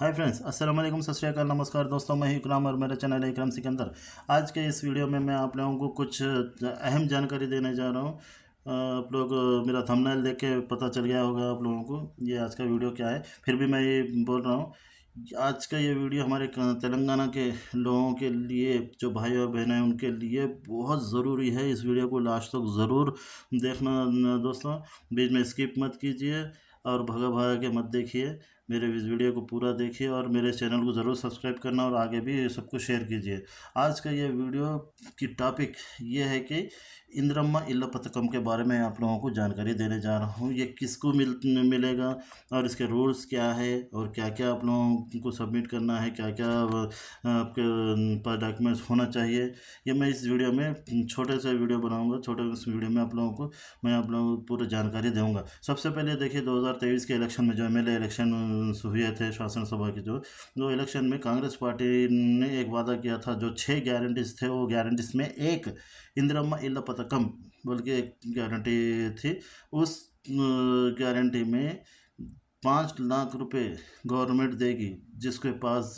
hi friends अस्सलाम वालेकुम सत नमस्कार दोस्तों मैं इकराम और मेरा चैनल है इकराम सिकंदर आज के इस वीडियो में मैं आप लोगों को कुछ अहम जानकारी देने जा रहा हूँ आप लोग मेरा थंबनेल देख के पता चल गया होगा आप लोगों को ये आज का वीडियो क्या है फिर भी मैं ये बोल रहा हूँ आज का ये वीडियो हमारे तेलंगाना के लोगों के लिए जो भाई और बहन हैं उनके लिए बहुत ज़रूरी है इस वीडियो को लास्ट तक ज़रूर देखना दोस्तों बीच में स्किप मत कीजिए और भगा भगा के मत देखिए मेरे इस वीडियो को पूरा देखिए और मेरे चैनल को ज़रूर सब्सक्राइब करना और आगे भी सबको शेयर कीजिए आज का ये वीडियो की टॉपिक ये है कि इंद्रम्मा इल्ला पथकम के बारे में आप लोगों को जानकारी देने जा रहा हूँ ये किसको मिल मिलेगा और इसके रूल्स क्या है और क्या क्या आप लोगों को सबमिट करना है क्या क्या आपके पास डॉक्यूमेंट्स होना चाहिए ये मैं इस वीडियो में छोटे से वीडियो बनाऊँगा छोटे से वीडियो में आप लोगों को मैं आप लोगों को पूरी जानकारी दूँगा सबसे पहले देखिए दो के इलेक्शन में जो एम इलेक्शन हुए थे शासन सभा के जो जो इलेक्शन में कांग्रेस पार्टी ने एक वादा किया था जो छः गारंटीज थे वो गारंटीज में एक इंदिरम्मा इला पतकम बोल के एक गारंटी थी उस गारंटी में पाँच लाख रुपए गवर्नमेंट देगी जिसके पास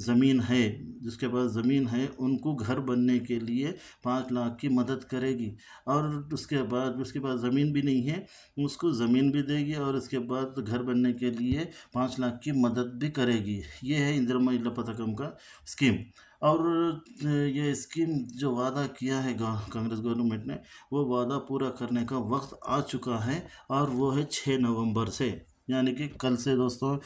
ज़मीन है जिसके पास ज़मीन है उनको घर बनने के लिए पाँच लाख की मदद करेगी और उसके बाद उसके पास ज़मीन भी नहीं है उसको ज़मीन भी देगी और उसके बाद घर बनने के लिए पाँच लाख की मदद भी करेगी ये है इंदिरा महिला पथकम का स्कीम और ये स्कीम जो वादा किया है कांग्रेस गवर्नमेंट ने वो वादा पूरा करने का वक्त आ चुका है और वो है छः नवंबर से यानी कि कल से दोस्तों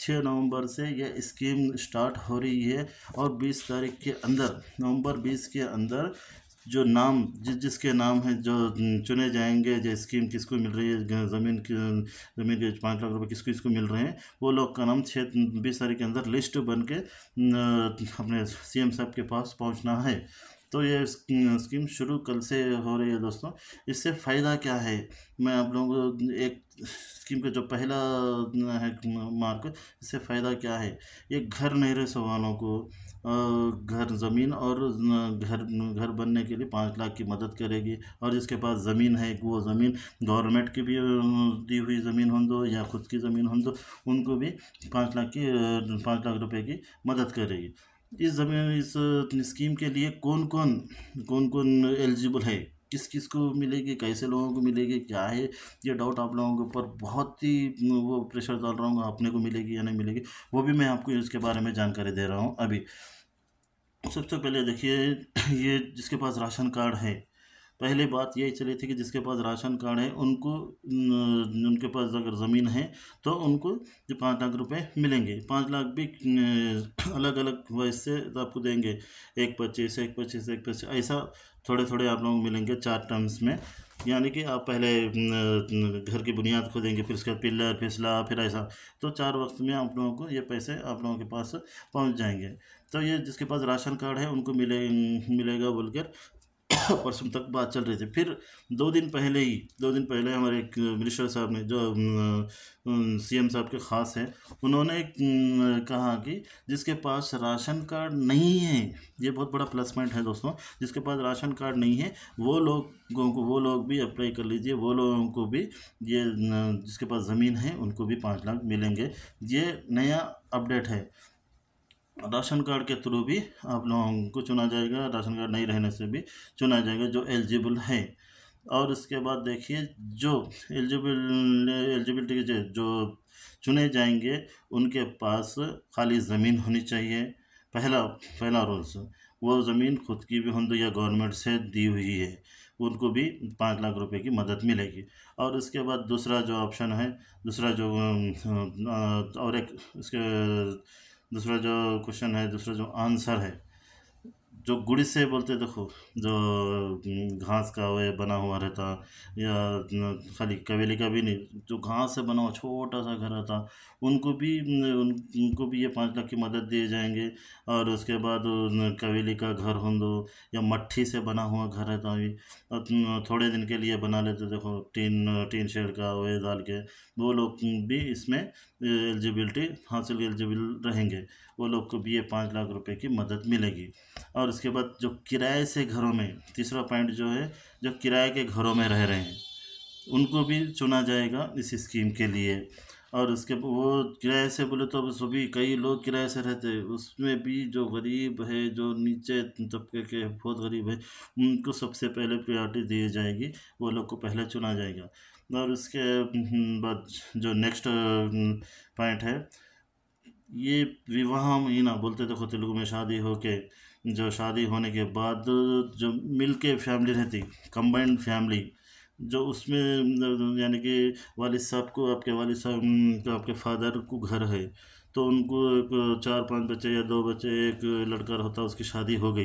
छः नवंबर से यह स्कीम स्टार्ट हो रही है और बीस तारीख के अंदर नवंबर बीस के अंदर जो नाम जिस जिसके नाम हैं जो चुने जाएंगे जो स्कीम किसको मिल रही है ज़मीन की ज़मीन के पाँच लाख रुपए किसको किसको मिल रहे हैं वो लोग का नाम छः बीस तारीख के अंदर लिस्ट बन के अपने सी साहब के पास पहुंचना है तो ये स्कीम शुरू कल से हो रही है दोस्तों इससे फ़ायदा क्या है मैं आप लोगों को एक स्कीम का जो पहला है मार्क इससे फ़ायदा क्या है ये घर नहीं रहे सवालों को घर ज़मीन और घर घर बनने के लिए पाँच लाख की मदद करेगी और जिसके पास ज़मीन है वो ज़मीन गवर्नमेंट की भी दी हुई ज़मीन हो दो या खुद की ज़मीन हो दो उनको भी पाँच लाख की पाँच लाख रुपए की मदद करेगी इस जमीन इस स्कीम के लिए कौन कौन कौन कौन एलिजिबल है किस किस को मिलेगी कैसे लोगों को मिलेगी क्या है ये डाउट आप लोगों के ऊपर बहुत ही वो प्रेशर डाल रहा हूँ अपने को मिलेगी या नहीं मिलेगी वो भी मैं आपको इसके बारे में जानकारी दे रहा हूँ अभी सबसे पहले देखिए ये जिसके पास राशन कार्ड है पहले बात यही चली थी कि जिसके पास राशन कार्ड है उनको उनके पास अगर ज़मीन है तो उनको जो पाँच लाख रुपए मिलेंगे पाँच लाख भी अलग अलग वाइज से आपको देंगे एक पच्चीस एक पच्चीस एक पच्चीस ऐसा थोड़े थोड़े आप लोग मिलेंगे चार टर्म्स में यानी कि आप पहले घर की बुनियाद खोदेंगे फिर उसका पिलर फिसला फिर ऐसा तो चार वक्त में आप लोगों को ये पैसे आप लोगों के पास पहुंच जाएंगे तो ये जिसके पास राशन कार्ड है उनको मिले मिलेगा बोलकर परसों तक बात चल रही थी फिर दो दिन पहले ही दो दिन पहले हमारे एक मिनिस्टर साहब ने जो सीएम साहब के ख़ास हैं उन्होंने कहा कि जिसके पास राशन कार्ड नहीं है ये बहुत बड़ा प्लस पॉइंट है दोस्तों जिसके पास राशन कार्ड नहीं है वो लोगों को वो लोग भी अप्लाई कर लीजिए वो लोगों को भी ये जिसके पास ज़मीन है उनको भी पाँच लाख मिलेंगे ये नया अपडेट है राशन कार्ड के थ्रू भी आप लोगों को चुना जाएगा राशन कार्ड नहीं रहने से भी चुना जाएगा जो एलिजिबल है और इसके बाद देखिए जो एलिजिबल एलिजिबिलिटी के जो चुने जाएंगे उनके पास खाली ज़मीन होनी चाहिए पहला पहला रूल्स वो ज़मीन खुद की भी होंगी या गवर्नमेंट से दी हुई है उनको भी पाँच लाख रुपए की मदद मिलेगी और इसके बाद दूसरा जो ऑप्शन है दूसरा जो और एक इसके दूसरा जो क्वेश्चन है दूसरा जो आंसर है जो गुड़ी से बोलते देखो जो हम्म, घास का वे बना हुआ रहता या खाली कवेली का भी नहीं जो घास से बना हुआ छोटा सा घर रहता उनको भी उन, उनको भी ये पाँच लाख की मदद दिए जाएंगे और उसके बाद कवेली का घर हों दो या मट्टी से बना हुआ घर रहता भी और थोड़े दिन के लिए बना लेते देखो टीन टीन शेड का वे डाल के वो लोग भी इसमें एलिजिबिलिटी हासिल एलिजिबल रहेंगे वो लोग को भी ये पाँच लाख रुपए की मदद मिलेगी और उसके बाद जो किराए से घरों में तीसरा पॉइंट जो है जो किराए के घरों में रह रहे हैं उनको भी चुना जाएगा इस स्कीम के लिए और उसके वो किराए से बोले तो अब सभी कई लोग किराए से रहते हैं उसमें भी जो गरीब है जो नीचे तबके के बहुत गरीब है उनको सबसे पहले प्रायोरिटी दी जाएगी वो लोग को पहले चुना जाएगा और इसके हम्म, बाद जो नेक्स्ट हम्म, पॉइंट है ये विवाह महीना बोलते देखो तो तेलुगु में शादी हो के जो शादी होने के बाद जो मिल के फैमिली रहती कंबाइंड फैमिली जो उसमें मतलब यानी कि वालिद साहब को आपके वाल साहब हम्म, तो आपके फादर को घर है तो उनको एक चार पांच बच्चे या दो बच्चे एक लड़का होता उसकी शादी हो गई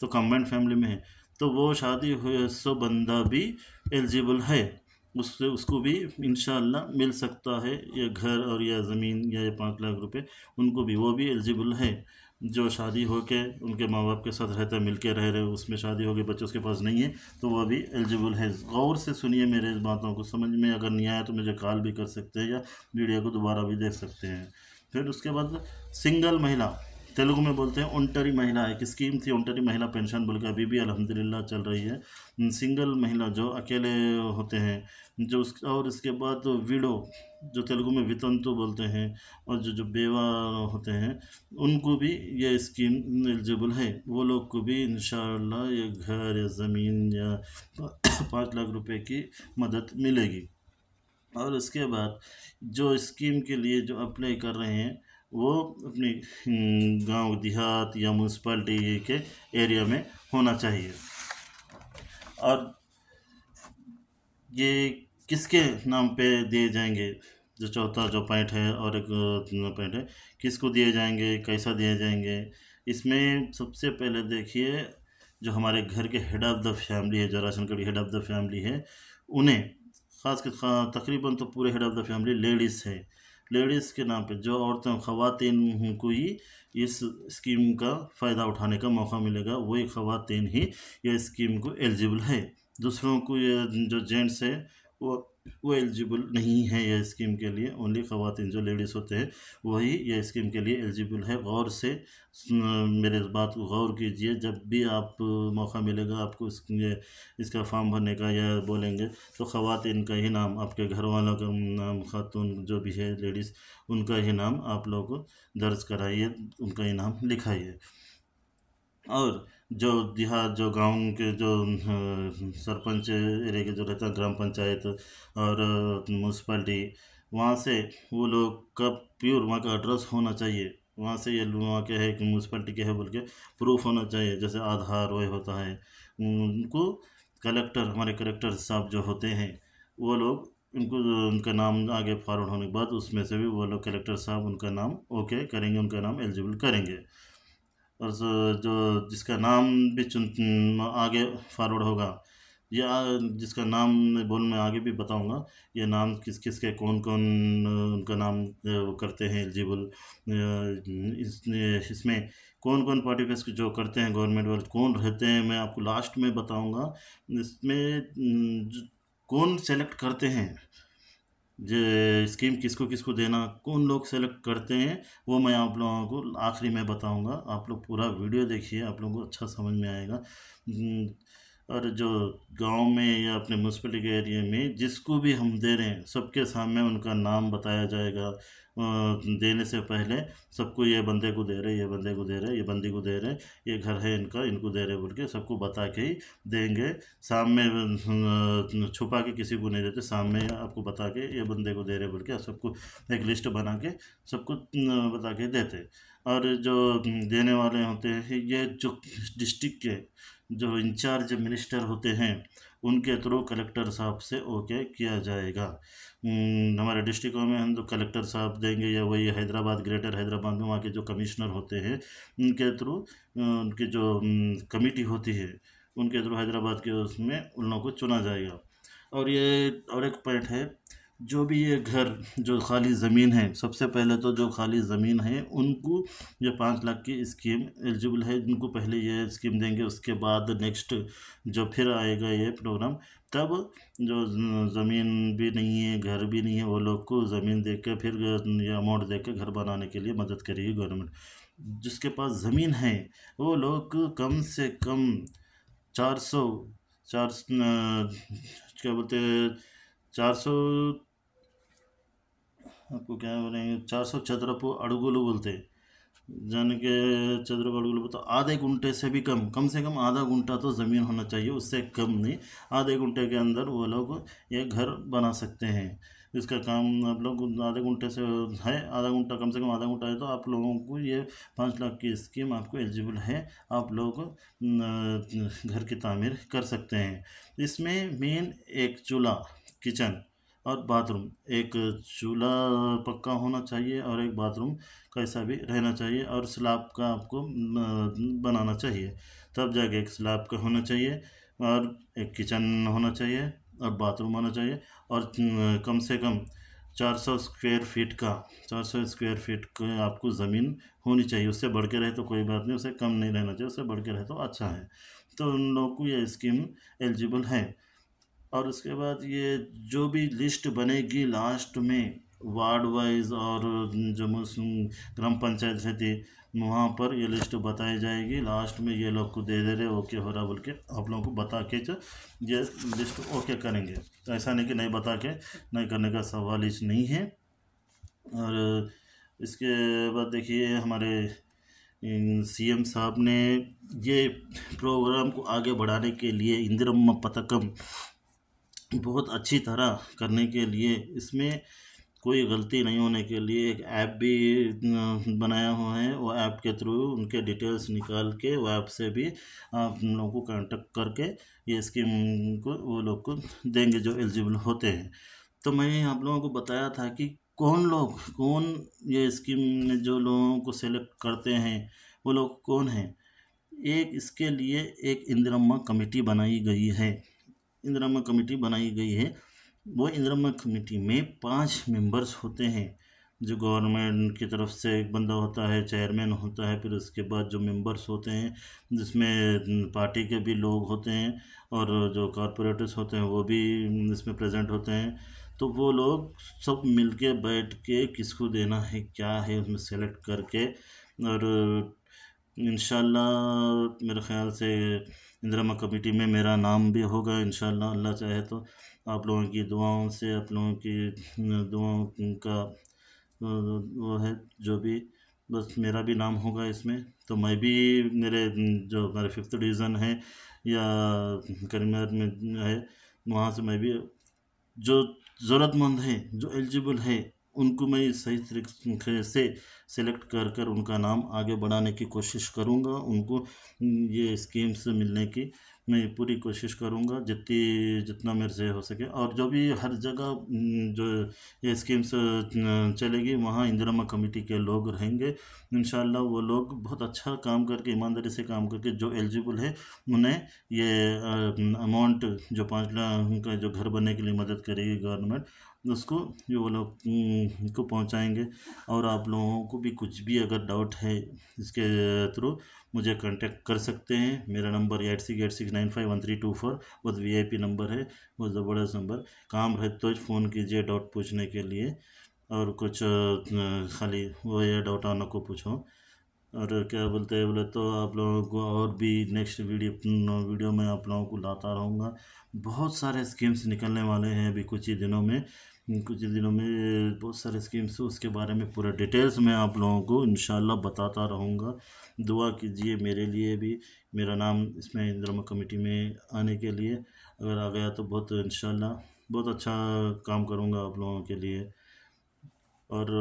तो कंबाइंड फैमिली में है तो वो शादी हुए सो बंदा भी एलिजिबल है उससे उसको भी इन मिल सकता है या घर और या ज़मीन या ये पाँच लाख रुपए उनको भी वो भी एलिजिबल है जो शादी हो के उनके माँ बाप के साथ रहता मिल के रह रहे उसमें शादी हो गई बच्चे उसके पास नहीं है तो वह भी एलिजिबल है गौर से सुनिए मेरे इस बातों को समझ में अगर नहीं आया तो मुझे कॉल भी कर सकते हैं या वीडियो को दोबारा भी देख सकते हैं फिर उसके बाद सिंगल महिला तेलुगु में बोलते हैं ओंटरी महिला एक स्कीम थी ओंटरी महिला पेंशन बोलकर अभी भी अलहमदिल्ला चल रही है सिंगल महिला जो अकेले होते हैं जो उस और इसके बाद वीडो जो तेलुगु में वितंतु बोलते हैं और जो जो बेवा होते हैं उनको भी ये स्कीम एलिजिबल है वो लोग को भी इन ये घर या ज़मीन या पाँच लाख रुपए की मदद मिलेगी और उसके बाद जो स्कीम के लिए जो अप्लाई कर रहे हैं वो अपने हम्म, गांव देहात या म्यूनसिपाल्टी के एरिया में होना चाहिए और ये किसके नाम पे दिए जाएंगे जो चौथा जो पॉइंट है और एक पॉइंट है किसको दिए जाएंगे कैसा दिए जाएंगे इसमें सबसे पहले देखिए जो हमारे घर के हेड ऑफ़ द फैमिली है जो ration card head of the family है उन्हें खास कर तकरीबन तो पूरे head of the family ladies हैं लेडीज़ के नाम पे जो औरतें ख़वान को ही इस स्कीम का फ़ायदा उठाने का मौका मिलेगा वही ख़वान ही यह स्कीम को एलिजिबल है दूसरों को ये जो जेंट्स है वो वो एलिजिबल नहीं है यह स्कीम के लिए ओनली ख़वान जो लेडीज़ होते हैं वही यह स्कीम के लिए एलिजिबल है गौर से मेरे इस बात को गौर कीजिए जब भी आप मौका मिलेगा आपको इस, इसका फॉर्म भरने का या बोलेंगे तो ख़वान का ही नाम आपके घर वालों का नाम खातून जो भी है लेडीज़ उनका ही नाम आप लोग को दर्ज कराइए उनका ही नाम लिखाइए और जो यहाँ जो गाँव के जो सरपंच एरिया के जो रहता ग्राम पंचायत और म्यूनसिपाल्टी वहाँ से वो लोग का प्योर वहाँ का एड्रेस होना चाहिए वहाँ से ये वहाँ के है कि म्यूनसिपाल्टी के है बोल के प्रूफ होना चाहिए जैसे आधार वही होता है उनको कलेक्टर हमारे कलेक्टर साहब जो होते हैं वो लोग उनको उनका नाम आगे फॉरवर्ड होने के बाद उसमें से भी वो लोग कलेक्टर साहब उनका नाम ओके करेंगे उनका नाम एलिजिबल करेंगे और जो जिसका नाम भी चुन आगे फॉरवर्ड होगा या जिसका नाम बोल मैं आगे भी बताऊंगा ये नाम किस किस के कौन कौन उनका नाम करते हैं एलिजिबल इस इसमें कौन कौन पार्टिसिपेट्स जो करते हैं गवर्नमेंट वाले कौन रहते हैं मैं आपको लास्ट में बताऊंगा इसमें कौन सेलेक्ट करते हैं स्कीम किसको किसको देना कौन लोग सेलेक्ट करते हैं वो मैं आप लोगों को आखिरी में बताऊंगा आप लोग पूरा वीडियो देखिए आप लोगों को अच्छा समझ में आएगा हम्म, और जो गांव में या अपने म्यूनसिपलिटी के एरिए में जिसको भी हम दे रहे हैं सबके सामने उनका नाम बताया जाएगा देने से पहले सबको ये बंदे को दे रहे ये बंदे को दे रहे ये बंदी को दे रहे ये घर है इनका इनको दे रहे बोल के सबको बता के ही देंगे शाम में छुपा के किसी को नहीं देते शाम में आपको बता के ये बंदे को दे रहे बोल के सबको एक लिस्ट बना के सबको बता के देते और जो देने वाले होते हैं ये जो डिस्ट्रिक्ट के जो इंचार्ज मिनिस्टर होते हैं उनके थ्रू कलेक्टर साहब से ओके किया जाएगा हम्म, हमारे डिस्ट्रिक्टों में हम तो कलेक्टर साहब देंगे या वही हैदराबाद ग्रेटर हैदराबाद में वहाँ के जो कमिश्नर होते हैं उनके थ्रू उनकी जो हम्म, कमेटी होती है उनके थ्रू हैदराबाद के उसमें उन लोगों को चुना जाएगा और ये और एक पॉइंट है जो भी ये घर जो खाली ज़मीन है सबसे पहले तो जो खाली ज़मीन है उनको ये पाँच लाख की स्कीम एलिजिबल है उनको पहले ये स्कीम देंगे उसके बाद नेक्स्ट जो फिर आएगा ये प्रोग्राम तब जो ज़मीन भी नहीं है घर भी नहीं है वो लोग को ज़मीन दे के फिर ये अमाउंट दे के घर बनाने के लिए मदद करेगी गवर्नमेंट जिसके पास ज़मीन है वो लोग कम से कम चार सौ चार क्या बोलते चार सौ आपको क्या बोलेंगे चार सौ चद्रप अड़गुल बोलते हैं जान के चद्रप अड़गुल बोलते आधे घंटे से भी कम कम से कम आधा घंटा तो ज़मीन होना चाहिए उससे कम नहीं आधे घंटे के अंदर वो लोग ये घर बना सकते हैं इसका काम आप लोग आधे घंटे से है आधा घंटा कम से कम आधा घंटा है तो आप लोगों को ये पाँच लाख की स्कीम आपको एलिजिबल है आप लोग घर की तामीर कर सकते हैं इसमें मेन एक चूल्हा किचन और बाथरूम एक चूल्हा पक्का होना चाहिए और एक बाथरूम कैसा भी रहना चाहिए और स्लाब का आपको बनाना चाहिए तब जाके एक स्लाब का होना चाहिए और एक किचन होना चाहिए और बाथरूम होना चाहिए और कम से कम 400 स्क्वायर फीट का 400 स्क्वायर फीट का आपको ज़मीन होनी चाहिए उससे बढ़ के रहे तो कोई बात नहीं उससे कम नहीं रहना चाहिए उससे बढ़ के रहे तो अच्छा है तो उन लोग को यह स्कीम एलिजिबल है और उसके बाद ये जो भी लिस्ट बनेगी लास्ट में वार्ड वाइज और जो ग्राम पंचायत थी वहाँ पर ये लिस्ट बताई जाएगी लास्ट में ये लोग को दे दे रहे ओके हो रहा बोल के आप लोगों को बता के ये लिस्ट ओके करेंगे ऐसा नहीं कि नहीं बता के नहीं करने का सवाल इस नहीं है और इसके बाद देखिए हमारे सीएम साहब ने ये प्रोग्राम को आगे बढ़ाने के लिए इंद्रम पतकम बहुत अच्छी तरह करने के लिए इसमें कोई गलती नहीं होने के लिए एक ऐप भी बनाया हुआ है वो ऐप के थ्रू उनके डिटेल्स निकाल के वो ऐप से भी आप लोगों को कॉन्टेक्ट करके ये स्कीम को वो लोग को देंगे जो एलिजिबल होते हैं तो मैंने आप लोगों को बताया था कि कौन लोग कौन ये स्कीम में जो लोगों को सेलेक्ट करते हैं वो लोग कौन हैं एक इसके लिए एक इंदिरम्मा कमेटी बनाई गई है इंदिरामा कमेटी बनाई गई है वो इंद्रम कमेटी में पाँच मेंबर्स होते हैं जो गवर्नमेंट की तरफ से एक बंदा होता है चेयरमैन होता है फिर उसके बाद जो मेंबर्स होते हैं जिसमें पार्टी के भी लोग होते हैं और जो कॉरपोरेटर्स होते हैं वो भी इसमें प्रेजेंट होते हैं तो वो लोग सब मिलके बैठ के किसको देना है क्या है उसमें सेलेक्ट करके और इन मेरे ख़्याल से इंद्रमा कमेटी में मेरा नाम भी होगा इन अल्लाह चाहे तो आप लोगों की दुआओं से आप लोगों की दुआओं का वो है जो भी बस मेरा भी नाम होगा इसमें तो मैं भी मेरे जो हमारे फिफ्थ डिवीज़न है या करीमनगर में है वहाँ से मैं भी जो ज़रूरतमंद हैं जो एलिजिबल है उनको मैं सही तरीके से सेलेक्ट कर कर उनका नाम आगे बढ़ाने की कोशिश करूँगा उनको ये स्कीम्स मिलने की मैं पूरी कोशिश करूँगा जितनी जितना मेरे से हो सके और जो भी हर जगह जो ये स्कीम्स चलेगी वहाँ इंदिरामा कमेटी के लोग रहेंगे इन वो लोग बहुत अच्छा काम करके ईमानदारी से काम करके जो एलिजिबल है उन्हें ये अमाउंट जो पाँच लाख का जो घर बनने के लिए मदद करेगी गवर्नमेंट उसको वो लोग हम्म, को पहुँचाएँगे और आप लोगों को भी कुछ भी अगर डाउट है इसके थ्रू मुझे कांटेक्ट कर सकते हैं मेरा number eight six eight six nine five one three two four बहुत वी आई पी नंबर है बहुत ज़बरदस्त नंबर काम रहे तो फ़ोन कीजिए डाउट पूछने के लिए और कुछ खाली वो या डाउट आना को पूछो और क्या बोलते हैं बोले तो आप लोगों को और भी नेक्स्ट वीडियो वीडियो में आप लोगों को लाता रहूँगा बहुत सारे स्कीम्स निकलने वाले हैं अभी कुछ ही दिनों में हम्म, कुछ दिनों में बहुत सारे स्कीम्स उसके बारे में पूरा डिटेल्स मैं आप लोगों को इन बताता रहूँगा दुआ कीजिए मेरे लिए भी मेरा नाम इसमें इंद्रमा कमेटी में आने के लिए अगर आ गया तो बहुत इन बहुत अच्छा काम करूँगा आप लोगों के लिए और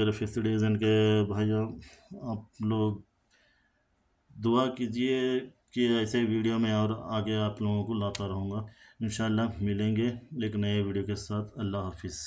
मेरे फिफ्थ डिवीज़न के भाइयों आप लोग दुआ कीजिए कि ऐसे वीडियो में और आगे आप लोगों को लाता रहूँगा इन मिलेंगे एक नए वीडियो के साथ अल्लाह हाफिज़